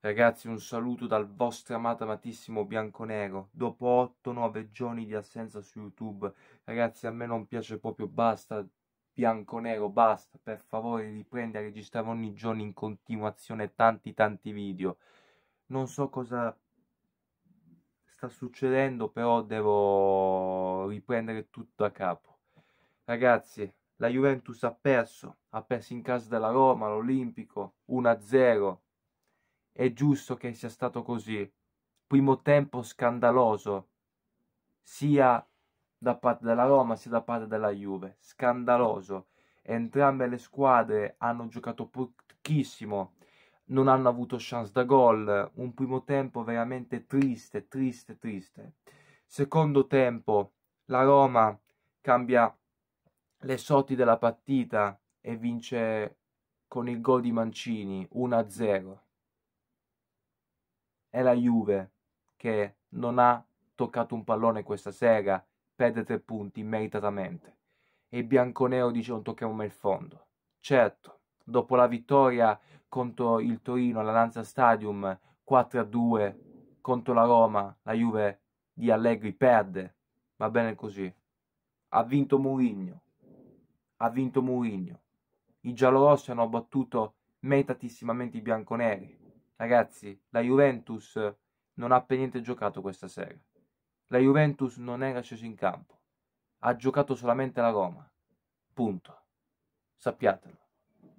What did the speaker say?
Ragazzi, un saluto dal vostro amato amatissimo Bianconero. Dopo 8-9 giorni di assenza su YouTube, ragazzi, a me non piace proprio, basta. Bianconero, basta. Per favore, riprendi a registrare ogni giorno in continuazione tanti tanti video. Non so cosa sta succedendo, però devo riprendere tutto da capo. Ragazzi, la Juventus ha perso, ha perso in casa della Roma, l'Olimpico, 1-0 è giusto che sia stato così. Primo tempo scandaloso, sia da parte della Roma sia da parte della Juve. Scandaloso. Entrambe le squadre hanno giocato pochissimo, non hanno avuto chance da gol. Un primo tempo veramente triste, triste, triste. Secondo tempo, la Roma cambia le sorti della partita e vince con il gol di Mancini 1-0 è la Juve che non ha toccato un pallone questa sera, perde tre punti meritatamente. E Bianconeo dice non tocchiamo mai il fondo. Certo, dopo la vittoria contro il Torino alla Lanza Stadium 4-2 contro la Roma, la Juve di Allegri perde. Va bene così. Ha vinto Mourinho. Ha vinto Mourinho. I giallorossi hanno battuto meritatissimamente i bianconeri Ragazzi, la Juventus non ha per niente giocato questa sera. La Juventus non era scesa in campo. Ha giocato solamente la Roma. Punto. Sappiatelo.